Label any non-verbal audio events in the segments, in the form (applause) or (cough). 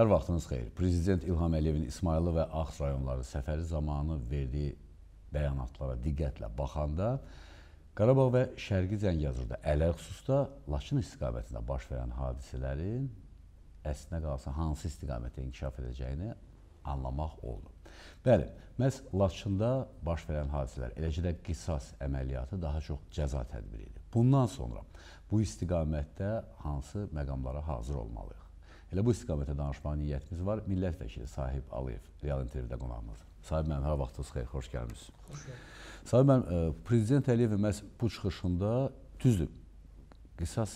Hər vaxtınız xeyir. Prezident İlham Əliyevin İsmayıllı və Ax rayonları səfəri zamanı verdiyi bəyanatlara diqqətlə baxanda Qarabağ və Şərqi Zəngəzurda ələxsusda Laçın istiqamətində baş verən hadisələrin əslinə qalsa hansı istiqamətdə inkişaf edəcəyini anlamaq oldu. Bəli, məhz Laçında baş verən hadisələr, eləcə də qisas əməliyyatı daha çox cəza tədbiri idi. Bundan sonra bu istiqamətdə hansı məqamlara hazır olmalıyıq? Elə bu istiqamətdə danışmağa niyyətimiz var. Millət vəkili Sahib Aliyev, real intervyudə qonağımız. Sahib mənim hər vaxtınız xeyir, xoş gəlminiz. Xoş gəlminiz. Sahib mənim, e, Prezident Əliyev məhz bu çıxışında düzdür, qisas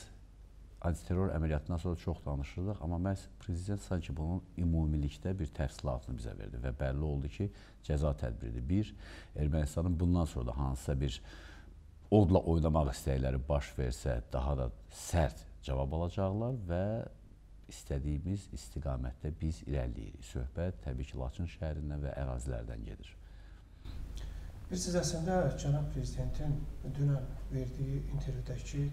antiterror əməliyyatından sonra çox danışırdıq, amma məhz Prezident sanki bunun ümumilikdə bir təfsilatını bizə verdi və bəlli oldu ki, cəza tədbiridir. Bir, Ermənistanın bundan sonra da hansısa bir odla oynamaq istəkləri baş versə, daha da sərt cavab alacaqlar və istədiyimiz istiqamətdə biz irəliləyirik. Söhbət təbii ki, Laçın şəhərindən və ərazilərdən gedir. Bir siz əslində cənab prezidentin dünən verdiyi intervyudakı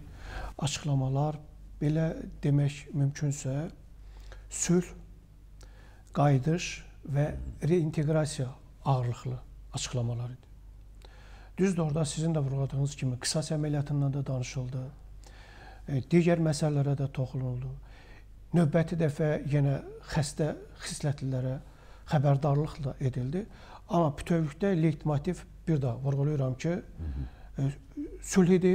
açıqlamalar belə demək mümkünsə sülh, qayıdış və reinteqrasiya ağırlıqlı açıqlamalar idi. Düzdür, orada sizin də vurğuladığınız kimi qisas əməliyyatından da danışıldı. E, digər məsələlərə də toxunuldu. Növbəti dəfə yenə xəstə xislətlilərə xəbərdarlıqla edildi. Amma bütövlükdə leitmotiv bir daha vurğulayıram ki, Hı -hı. sülh idi,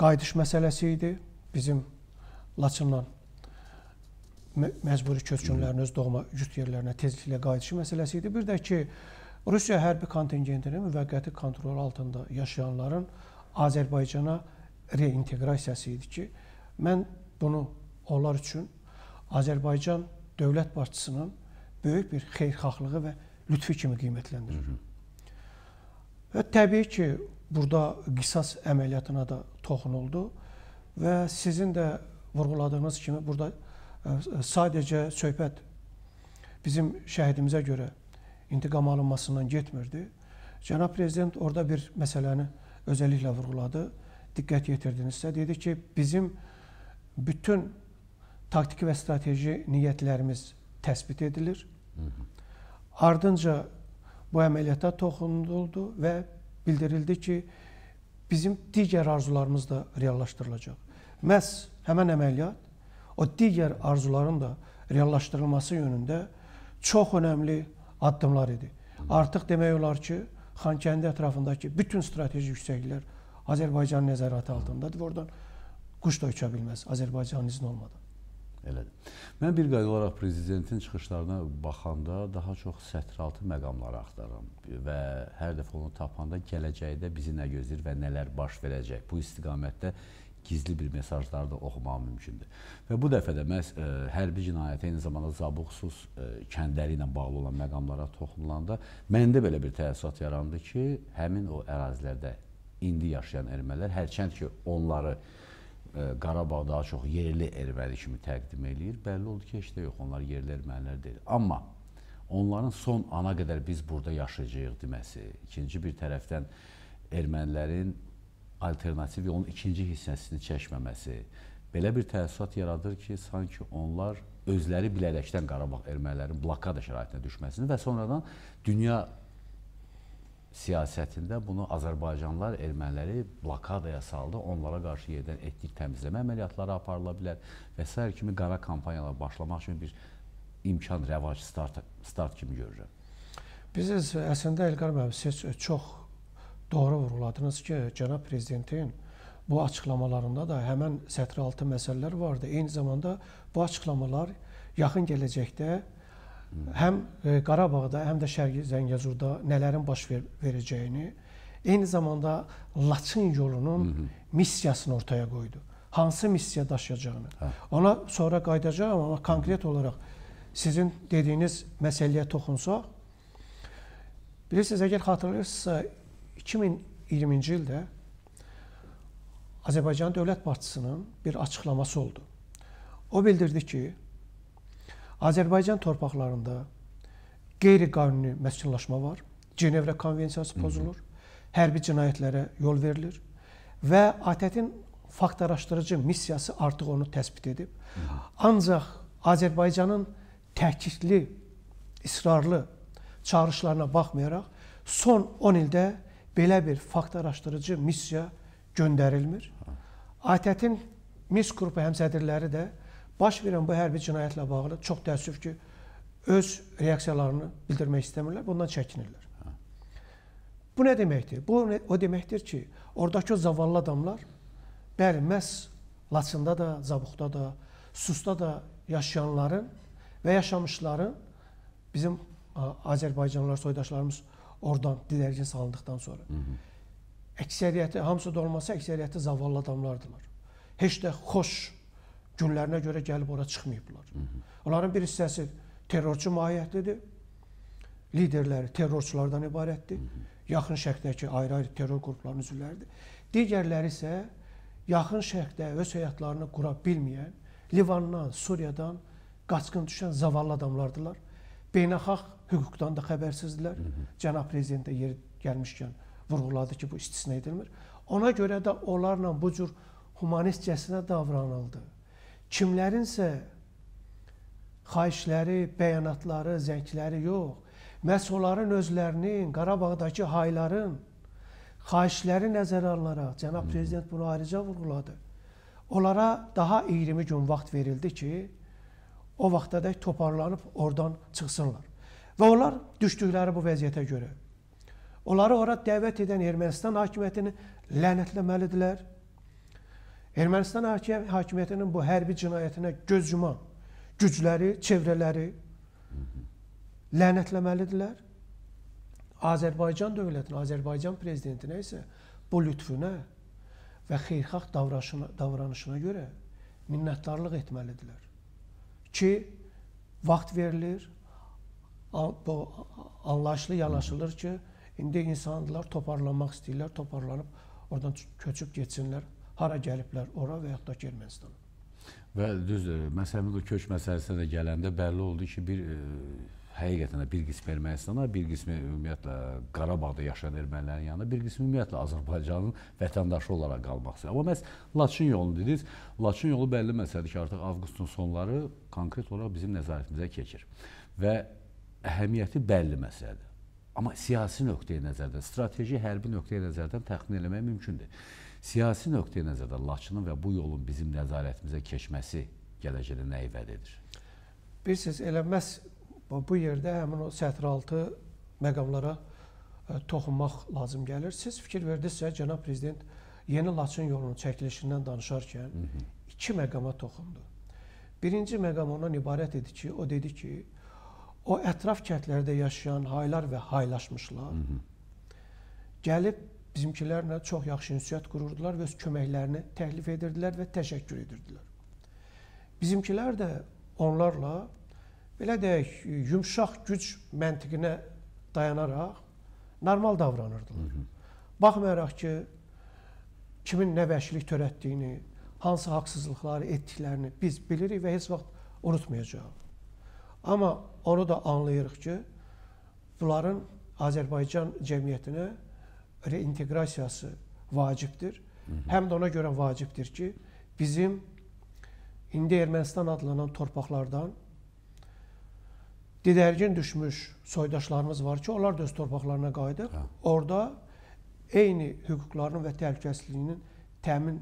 qayıdış məsələsi idi. Bizim Laçından məcburi köçkünlərin öz doğma yurt yerlərinə tezliklə qayıdışı məsələsi idi. Bir də ki, Rusiya hərbi kontingentini müvəqqəti kontrol altında yaşayanların Azərbaycana reinteqrasiyası idi ki, mən bunu Onlar üçün Azərbaycan dövlət başçısının böyük bir xeyirxahlığı və lütfi kimi qiymətləndirir. Və təbii ki, burada qisas əməliyyatına da toxunuldu və sizin də vurğuladığınız kimi burada e, sadəcə söhbət bizim şəhidimizə görə intiqam alınmasından getmirdi. Cənab prezident orada bir məsələni özəlliklə vurğuladı. Diqqət yetirdinizsə dedi ki, bizim bütün taktiki və strateji niyyətlərimiz təsbit edilir. Hı -hı. Ardınca bu əməliyyata toxunuldu və bildirildi ki, bizim digər arzularımız da reallaşdırılacaq. Məhz həmən əməliyyat o digər arzuların da reallaşdırılması yönündə çox önəmli addımlar idi. Artıq demək olar ki, Xankəndi ətrafındakı bütün strateji yüksəkliklər Azərbaycan nəzarəti altındadır. Oradan quş da uça bilməz Azərbaycanın izni olmadan. Elədir. Mən bir qayda olaraq prezidentin çıxışlarına baxanda daha çox sətraltı məqamları axtarıram və hər dəfə onu tapanda gələcəkdə bizi nə gözləyir və nələr baş verəcək. Bu istiqamətdə gizli bir mesajları da oxumaq mümkündür. Və bu dəfə də məhz ə, e, hərbi cinayətə eyni zamanda Zabuqsuz ə, e, kəndləri ilə bağlı olan məqamlara toxunulanda məndə belə bir təəssürat yarandı ki, həmin o ərazilərdə indi yaşayan ermənilər hərçənd ki, onları Qarabağ daha çox yerli erməni kimi təqdim eləyir. Bəlli oldu ki, heç də yox, onlar yerli ermənilər deyil. Amma onların son ana qədər biz burada yaşayacağıq deməsi, ikinci bir tərəfdən ermənilərin alternativ yolun ikinci hissəsini çəkməməsi belə bir təəssürat yaradır ki, sanki onlar özləri bilərəkdən Qarabağ ermənilərin blokada şəraitinə düşməsini və sonradan dünya siyasətində bunu Azərbaycanlılar erməniləri blokadaya saldı, onlara qarşı yerdən etnik təmizləmə əməliyyatları aparıla bilər və s. kimi qara kampaniyalar başlamaq üçün bir imkan, rəvac start, start kimi görürəm. Biz əslində Elqar bəy, siz çox doğru vurğuladınız ki, cənab prezidentin bu açıqlamalarında da həmən sətraltı məsələlər vardı. Eyni zamanda bu açıqlamalar yaxın gələcəkdə həm e, Qarabağda, həm də Şərqi Zəngəzurda nələrin baş ver verəcəyini, eyni zamanda Laçın yolunun Hı -hı. missiyasını ortaya qoydu. Hansı missiya daşıyacağını. Hə. Ona sonra qayıdacağam, amma konkret Hı -hı. olaraq sizin dediyiniz məsələyə toxunsaq, bilirsiniz, əgər xatırlayırsınızsa, 2020-ci ildə Azərbaycan Dövlət Partisi'nin bir açıqlaması oldu. O bildirdi ki, Azərbaycan torpaqlarında qeyri-qanuni məskunlaşma var. Cenevrə konvensiyası pozulur. Hərbi cinayətlərə yol verilir və ATƏT-in fakt araşdırıcı missiyası artıq onu təsbit edib. Ancaq Azərbaycanın təkidli, israrlı çağırışlarına baxmayaraq son 10 ildə belə bir fakt araşdırıcı missiya göndərilmir. ATƏT-in Minsk qrupu həmsədrləri də Baş verən bu hərbi cinayətlə bağlı çox təəssüf ki, öz reaksiyalarını bildirmək istəmirlər, bundan çəkinirlər. Hə. Bu nə deməkdir? Bu o deməkdir ki, oradakı zavallı adamlar bəli, məhz Laçında da, Zabuqda da, Susda da yaşayanların və yaşamışların bizim Azərbaycanlılar soydaşlarımız oradan didərgin salındıqdan sonra. Hı -hı. Əksəriyyəti, hamısı da olmasa əksəriyyəti zavallı adamlardılar. Heç də xoş günlərinə görə gəlib ora çıxmayıblar. Onların bir hissəsi terrorçu mahiyyətlidir. Liderləri terrorçulardan ibarətdir. Yaxın şərqdəki ayrı-ayrı terror qruplarının üzvləridir. Digərləri isə yaxın şərqdə öz həyatlarını qura bilməyən, Livandan, Suriyadan qaçqın düşən zavallı adamlardılar. Beynəlxalq hüquqdan da xəbərsizdirlər. Cənab prezident də yeri gəlmişkən vurğuladı ki, bu istisna edilmir. Ona görə də onlarla bu cür humanistcəsinə davranıldı kimlərinsə xahişləri, bəyanatları, zəngləri yox, məhz onların özlərinin, Qarabağdakı hayların xahişləri nəzərə alınaraq cənab prezident bunu ayrıca vurğuladı. Onlara daha 20 gün vaxt verildi ki, o vaxtadək toparlanıb oradan çıxsınlar. Və onlar düşdükləri bu vəziyyətə görə onları ora dəvət edən Ermənistan hakimiyyətini lənətləməlidirlər Ermənistan hakim hakimiyyətinin bu hərbi cinayətinə göz yuman gücləri, çevrələri lənətləməlidirlər. Azərbaycan dövlətinə, Azərbaycan prezidentinə isə bu lütfünə və xeyirxah davranışına, davranışına görə minnətdarlıq etməlidirlər. Ki, vaxt verilir, bu anlaşılı yanaşılır ki, indi insanlar toparlanmaq istəyirlər, toparlanıb oradan köçüb getsinlər hara gəliblər ora və yaxud da ki, Ermənistana. Və düzdür, məsələn, bu köç məsələsinə də gələndə bəlli oldu ki, bir e, həqiqətən də bir qismi Ermənistana, bir qismi ümumiyyətlə Qarabağda yaşayan ermənilərin yanında, bir qismi ümumiyyətlə Azərbaycanın vətəndaşı olaraq qalmaq istəyir. Amma məhz Laçın yolunu dediniz. Laçın yolu bəlli məsələdir ki, artıq avqustun sonları konkret olaraq bizim nəzarətimizə keçir. Və əhəmiyyəti bəlli məsələdir. Amma siyasi nöqteyi nəzərdən, strateji hərbi nöqteyi nəzərdən təxmin eləmək mümkündür. Siyasi nöqteyi nəzərdə Laçının və bu yolun bizim nəzarətimizə keçməsi gələcəkdə nə ifad edir? Bilirsiniz, elə məhz bu yerdə həmin o sətraltı məqamlara e, toxunmaq lazım gəlir. Siz fikir verdinizsə, cənab prezident yeni Laçın yolunun çəkilişindən danışarkən Hı -hı. iki məqama toxundu. Birinci məqam ondan ibarət idi ki, o dedi ki, o ətraf kəndlərdə yaşayan haylar və haylaşmışlar Hı gəlib bizimkilərlə çox yaxşı ünsiyyət qururdular və öz köməklərini təklif edirdilər və təşəkkür edirdilər. Bizimkilər də onlarla belə deyək, yumşaq güc məntiqinə dayanaraq normal davranırdılar. Hı -hı. Baxmayaraq ki, kimin nə vəhşilik törətdiyini, hansı haqsızlıqları etdiklərini biz bilirik və heç vaxt unutmayacağıq. Amma onu da anlayırıq ki, bunların Azərbaycan cəmiyyətinə reinteqrasiyası vacibdir. Hı -hı. Həm də ona görə vacibdir ki, bizim indi Ermənistan adlanan torpaqlardan didərgin düşmüş soydaşlarımız var ki, onlar da öz torpaqlarına qayıdıb, hə. orada eyni hüquqlarının və təhlükəsizliyinin təmin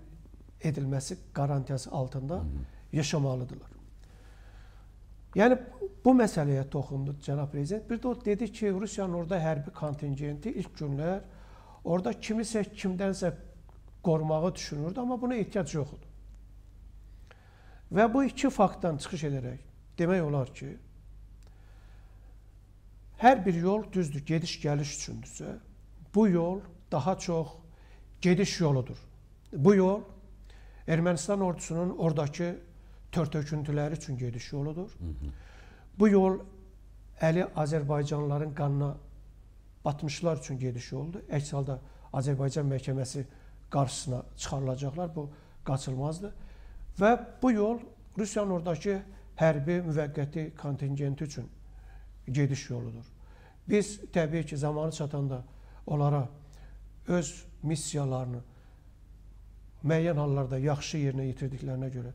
edilməsi qarantiyası altında Hı -hı. yaşamalıdırlar. Yəni bu məsələyə toxundu cənab prezident. Bir də o dedi ki, Rusiyanın orada hərbi kontingenti ilk günlər Orada kimisə kimdənsə qorumağı düşünürdü, amma buna ehtiyac yox idi. Və bu iki faktdan çıxış edərək demək olar ki, hər bir yol düzdür, gediş-gəliş üçündürsə, bu yol daha çox gediş yoludur. Bu yol Ermənistan ordusunun oradakı törtöküntüləri üçün gediş yoludur. Hı -hı. Bu yol Əli Azərbaycanlıların qanına batmışlar üçün gedişi oldu. Əks halda Azərbaycan məhkəməsi qarşısına çıxarılacaqlar. Bu qaçılmazdır. Və bu yol Rusiyanın ordakı hərbi müvəqqəti kontingenti üçün gediş yoludur. Biz təbii ki, zamanı çatanda onlara öz missiyalarını müəyyən hallarda yaxşı yerinə yetirdiklərinə görə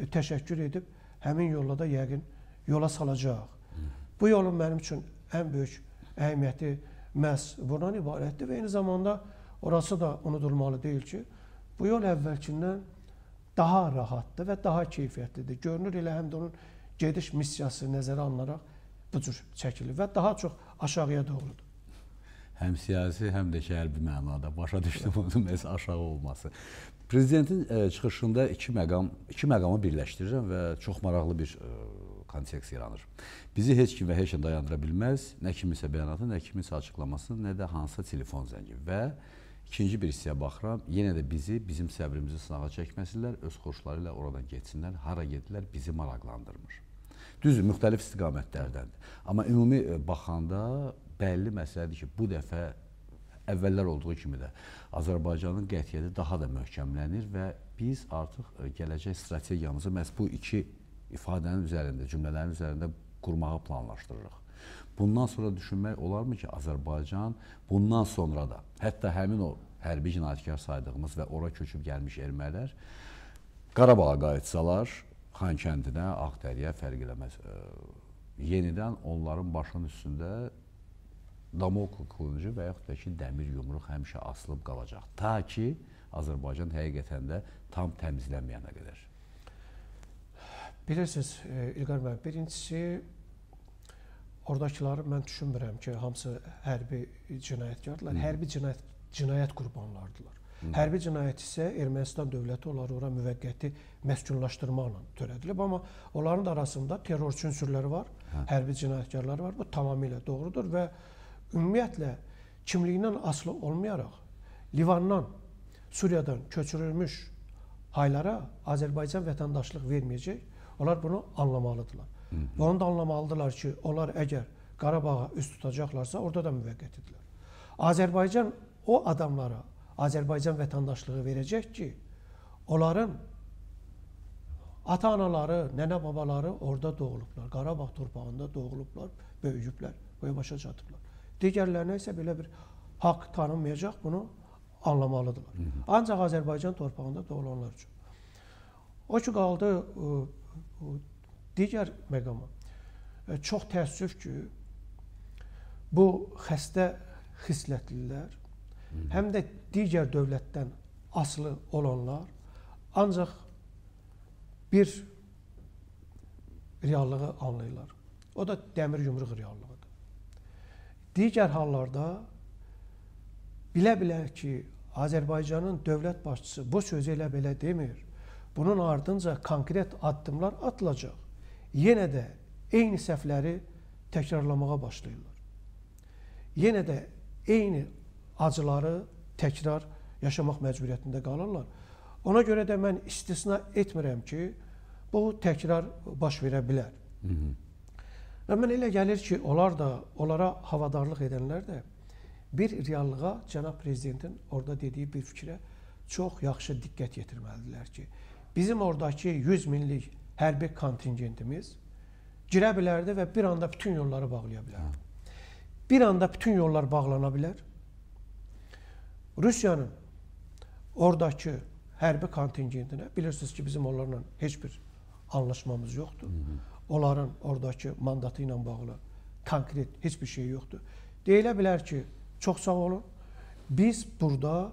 e, təşəkkür edib həmin yolla da yəqin yola salacaq. Bu yolun mənim üçün ən böyük əhəmiyyəti məhz bundan ibarətdir və eyni zamanda orası da unudulmalı deyil ki, bu yol əvvəlkindən daha rahatdır və daha keyfiyyətlidir. Görünür elə həm də onun gediş missiyası nəzərə alınaraq bu cür çəkilir və daha çox aşağıya doğrudur. Həm siyasi, həm də şərbi mənada başa düşdüm onun (laughs) məhz aşağı olması. Prezidentin ə, e, çıxışında iki məqam, iki məqamı birləşdirirəm və çox maraqlı bir ə, e, konseks yaranır. Bizi heç kim və heç nə dayandıra bilməz, nə kiminsə bəyanatı, nə kiminsə açıqlaması, nə də hansısa telefon zəngi və ikinci bir hissəyə baxıram, yenə də bizi, bizim səbrimizi sınağa çəkməsinlər, öz xoşları ilə oradan getsinlər, hara gedirlər bizi maraqlandırmır. Düzdür, müxtəlif istiqamətlərdəndir. Amma ümumi e, baxanda bəlli məsələdir ki, bu dəfə əvvəllər olduğu kimi də Azərbaycanın qətiyyəti daha da möhkəmlənir və biz artıq e, gələcək strategiyamızı məhz bu iki ifadənin üzərində, cümlələrin üzərində qurmağı planlaşdırırıq. Bundan sonra düşünmək olarmı ki, Azərbaycan bundan sonra da, hətta həmin o hərbi cinayetkar saydığımız və ora köçüb gəlmiş ermənilər Qarabağa qayıtsalar, Xankəndinə, Ağdəriyə fərq eləməz. E, yenidən onların başının üstündə Damokl qılıncu və yaxud da ki, dəmir yumruq həmişə asılıb qalacaq. Ta ki, Azərbaycan həqiqətən də tam təmizlənməyənə qədər. Bilirsiniz, e, İlqar müəllim, birincisi oradakıları mən düşünmürəm ki, hamısı hərbi cinayətkardırlar. Hı. Hərbi cinayət cinayət qurbanlarıdılar. Hı. Hərbi cinayət isə Ermənistan dövləti onları ora müvəqqəti məskunlaşdırmaqla törədilib, amma onların da arasında terrorçu ünsürləri var, hə. hərbi cinayətkarlar var. Bu tamamilə doğrudur və ümumiyyətlə kimliyindən asılı olmayaraq Livandan, Suriyadan köçürülmüş haylara Azərbaycan vətəndaşlıq verməyəcək. Onlar bunu anlamalıdırlar. Hı -hı. Və onu da anlamalıdırlar ki, onlar əgər Qarabağa üst tutacaqlarsa, orada da müvəqqətidirlər. Azərbaycan o adamlara Azərbaycan vətəndaşlığı verəcək ki, onların ata-anaları, nənə-babaları orada doğulublar. Qarabağ torpağında doğulublar, böyüyüblər, boya başa çatıblar. Digərlərinə isə belə bir haqq tanınmayacaq, bunu anlamalıdırlar. Ancaq Azərbaycan torpağında doğulanlar üçün. O ki qaldı digər məqama. E, çox təəssüf ki, bu xəstə xislətlər həm də digər dövlətdən asılı olanlar ancaq bir reallığı anlayırlar. O da dəmir yumruq reallığıdır. Digər hallarda bilə-bilə ki, Azərbaycanın dövlət başçısı bu sözü elə belə demir. Bunun ardınca konkret addımlar atılacaq. Yenə də eyni səhvləri təkrarlamağa başlayırlar. Yenə də eyni acıları təkrar yaşamaq məcburiyyətində qalırlar. Ona görə də mən istisna etmirəm ki, bu təkrar baş verə bilər. Hı -hı. Və mən elə gəlir ki, onlar da, onlara havadarlıq edənlər də bir reallığa Cənab Prezidentin orada dediyi bir fikrə çox yaxşı diqqət yetirməlidirlər ki, bizim oradakı 100 minlik hərbi kontingentimiz girə bilərdi və bir anda bütün yolları bağlaya bilərdi. Hə. Bir anda bütün yollar bağlana bilər. Rusiyanın oradakı hərbi kontingentinə bilirsiniz ki, bizim onlarla heç bir anlaşmamız yoxdur. Hı -hı. Onların oradakı mandatı ilə bağlı konkret heç bir şey yoxdur. Deyilə bilər ki, çox sağ olun. Biz burada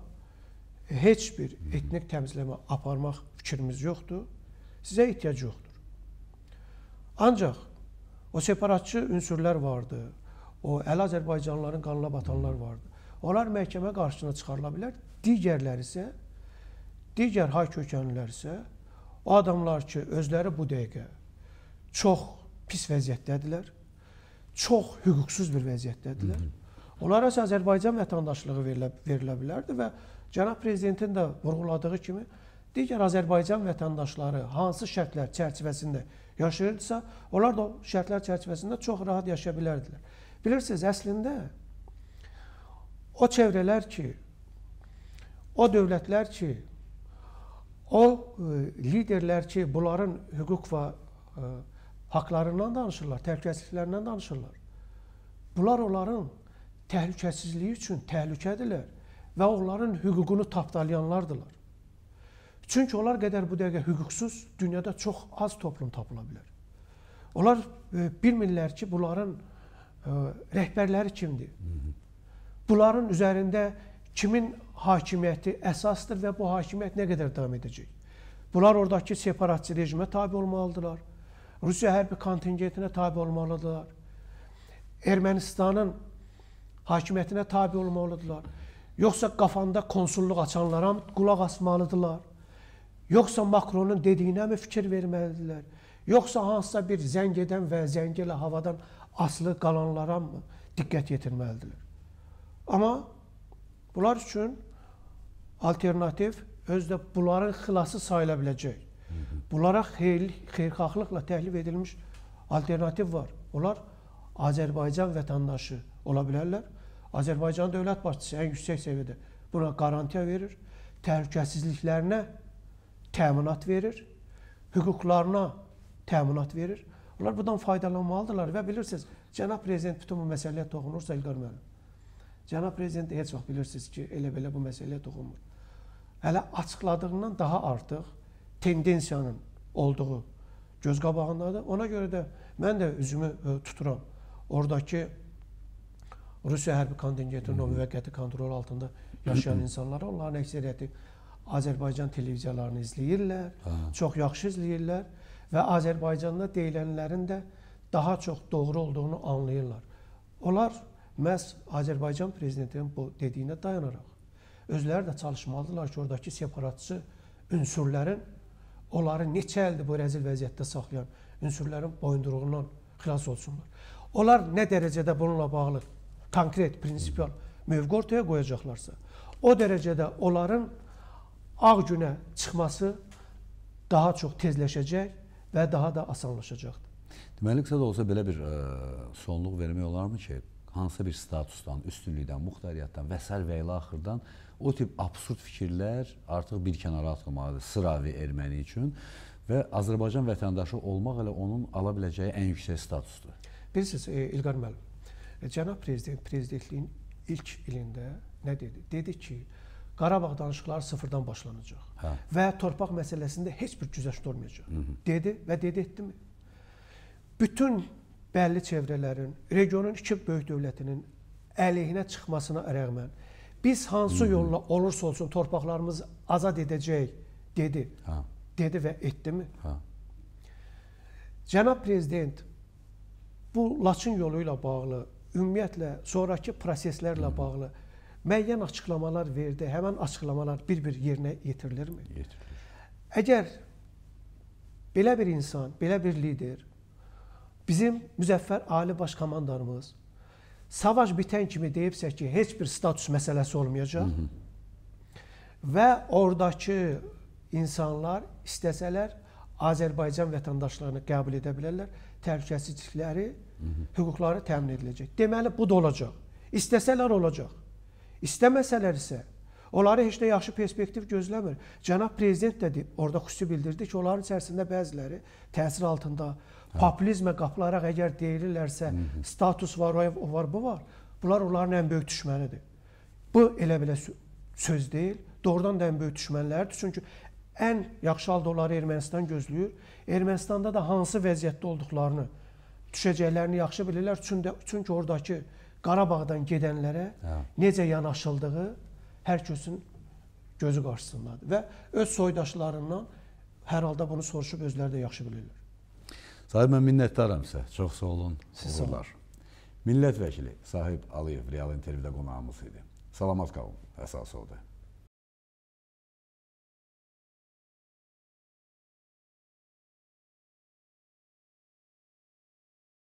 heç bir etnik təmizləmə aparmaq fikrimiz yoxdur. Sizə ehtiyac yoxdur. Ancaq o separatçı ünsürlər vardı. O əl Azərbaycanlıların qanına batanlar vardı. Onlar məhkəmə qarşısına çıxarıla bilər. Digərləri isə digər hay kökənlilər isə o adamlar ki, özləri bu dəqiqə çox pis vəziyyətdədirlər. Çox hüquqsuz bir vəziyyətdədirlər. Onlara isə Azərbaycan vətəndaşlığı verilə, verilə bilərdi və Cənab Prezidentin də vurğuladığı kimi, digər Azərbaycan vətəndaşları hansı şərtlər çərçivəsində yaşayırdısa, onlar da o şərtlər çərçivəsində çox rahat yaşaya bilərdilər. Bilirsiniz, əslində o çevrələr ki, o dövlətlər ki, o ə, e, liderlər ki, bunların hüquq və ə, e, haqlarından danışırlar, təhlükəsizliklərindən danışırlar. Bunlar onların təhlükəsizliyi üçün təhlükədirlər və onların hüququnu tapdalayanlardılar. Çünki onlar qədər bu dəqiqə hüquqsuz dünyada çox az toplum tapıla bilər. Onlar e, bilmirlər ki, bunların e, rəhbərləri kimdir? Bunların üzərində kimin hakimiyyəti əsasdır və bu hakimiyyət nə qədər davam edəcək? Bunlar oradakı separatçı rejimə tabi olmalıdırlar. Rusiya hərbi kontingentinə tabi olmalıdırlar. Ermənistanın hakimiyyətinə tabi olmalıdırlar. Yoxsa qafanda konsulluq açanlara qulaq asmalıdırlar? Yoxsa Makronun dediyinə mi fikir verməlidirlər? Yoxsa hansısa bir zəng edən və zəng elə havadan asılı qalanlara mı diqqət yetirməlidirlər? Amma bunlar üçün alternativ özdə bunların xilası sayıla biləcək. Bunlara xeyir, xeyirxahlıqla təhlif edilmiş alternativ var. Onlar Azərbaycan vətəndaşı ola bilərlər. Azərbaycan dövlət başçısı ən yüksək səviyyədə buna qarantiya verir, təhlükəsizliklərinə təminat verir, hüquqlarına təminat verir. Onlar bundan faydalanmalıdırlar və bilirsiniz, cənab prezident bütün bu məsələyə toxunursa İlqar müəllim. Cənab prezident heç vaxt bilirsiniz ki, elə belə bu məsələyə toxunmur. Hələ açıqladığından daha artıq tendensiyanın olduğu göz qabağındadır. Ona görə də mən də üzümü e, tuturam. Oradakı Rusiya hərbi kontingentin o müvəqqəti kontrol altında yaşayan insanlar, onların əksəriyyəti Azərbaycan televiziyalarını izləyirlər, ha. Hə. çox yaxşı izləyirlər və Azərbaycanda deyilənlərin də daha çox doğru olduğunu anlayırlar. Onlar məhz Azərbaycan prezidentinin bu dediyinə dayanaraq özləri də çalışmalıdırlar ki, oradakı separatçı ünsürlərin onları neçə ildir bu rəzil vəziyyətdə saxlayan ünsürlərin boyunduruğundan xilas olsunlar. Onlar nə dərəcədə bununla bağlı konkret, prinsipial mövqe ortaya qoyacaqlarsa, o dərəcədə onların ağ günə çıxması daha çox tezləşəcək və daha da asanlaşacaqdır. Deməli, qısa da olsa belə bir ə, e, sonluq vermək olarmı ki, hansısa bir statusdan, üstünlükdən, muxtariyyatdan və sər və ilə axırdan o tip absurd fikirlər artıq bir kənara atılmalıdır sıravi erməni üçün və Azərbaycan vətəndaşı olmaq elə onun ala biləcəyi ən yüksək statusdur. Bilirsiniz, e, İlqar müəllim, E, cənab Prezident prezidentliyin ilk ilində nə dedi? Dedi ki, Qarabağ danışıqları sıfırdan başlanacaq hə. və torpaq məsələsində heç bir güzəşt olmayacaq. Hı -hı. Dedi və dedi etdimi? Bütün bəlli çevrələrin, regionun iki böyük dövlətinin əleyhinə çıxmasına rəğmən biz hansı Hı -hı. yolla olursa olsun torpaqlarımızı azad edəcəyik dedi. Hə. Dedi və etdimi? Hə. Cənab prezident bu Laçın yolu ilə bağlı ümumiyyətlə sonrakı proseslərlə bağlı müəyyən açıqlamalar verdi. Həmin açıqlamalar bir-bir yerinə yetirilirmi? Yetirilir. Əgər belə bir insan, belə bir lider bizim müzəffər ali baş komandanımız savaş bitən kimi deyibsə ki, heç bir status məsələsi olmayacaq. Hı -hı. Və ordakı insanlar istəsələr Azərbaycan vətəndaşlarını qəbul edə bilərlər, təhlükəsizlikləri hüquqları təmin ediləcək. Deməli bu da olacaq. İstəsələr olacaq. İstəməsələr isə onları heç də yaxşı perspektiv gözləmir. Cənab prezident də orada xüsusi bildirdi ki, onların içərisində bəziləri təsir altında populizmə qapılaraq əgər deyirlərsə, status var, o var, bu var. Bunlar onların ən böyük düşmənidir. Bu elə belə söz deyil. Doğrudan da ən böyük düşmənləridir. Çünki ən yaxşı halda onları Ermənistan gözləyir. Ermənistanda da hansı vəziyyətdə olduqlarını düşəcəklərini yaxşı bilirlər. Çünki, çünki oradakı Qarabağdan gedənlərə hə. necə yanaşıldığı hər kəsin gözü qarşısındadır və öz soydaşlarından hər halda bunu soruşub özləri də yaxşı bilirlər. Sahib mən minnətdaram sizə. Çox sağ olun. Siz uğurlar. Millət vəkili Sahib Aliyev Real intervyuda qonağımız idi. Salamat qalın. Əsas oldu.